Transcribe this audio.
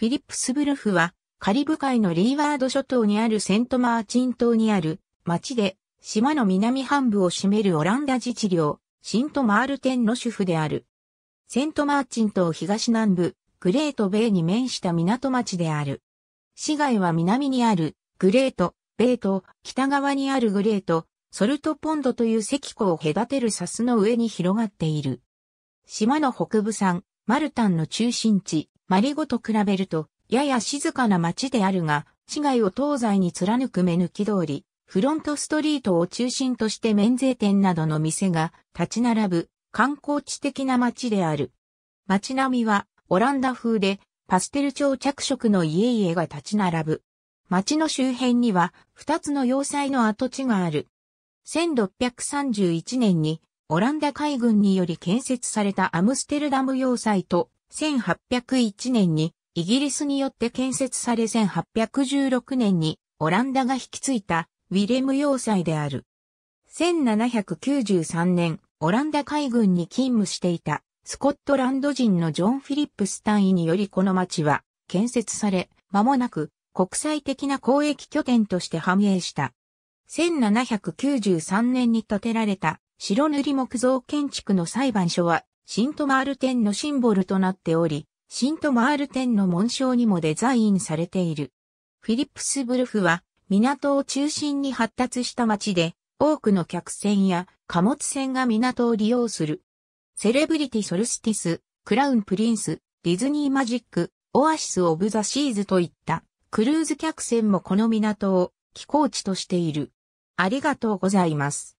フィリップスブルフは、カリブ海のリーワード諸島にあるセントマーチン島にある町で、島の南半部を占めるオランダ自治領、シントマールテンの主婦である。セントマーチン島東南部、グレートベイに面した港町である。市街は南にある、グレート、ベイと、北側にあるグレート、ソルトポンドという石湖を隔てる砂の上に広がっている。島の北部産、マルタンの中心地、マリゴと比べると、やや静かな街であるが、市街を東西に貫く目抜き通り、フロントストリートを中心として免税店などの店が立ち並ぶ観光地的な街である。街並みはオランダ風でパステル調着色の家々が立ち並ぶ。街の周辺には2つの要塞の跡地がある。1631年にオランダ海軍により建設されたアムステルダム要塞と1801年にイギリスによって建設され1816年にオランダが引き継いだウィレム要塞である。1793年、オランダ海軍に勤務していたスコットランド人のジョン・フィリップス単位によりこの町は建設され、間もなく国際的な交易拠点として繁栄した。1793年に建てられた白塗り木造建築の裁判所はシントマール店のシンボルとなっており、シントマール店の紋章にもデザインされている。フィリップスブルフは港を中心に発達した町で、多くの客船や貨物船が港を利用する。セレブリティ・ソルスティス、クラウン・プリンス、ディズニー・マジック、オアシス・オブ・ザ・シーズといったクルーズ客船もこの港を寄港地としている。ありがとうございます。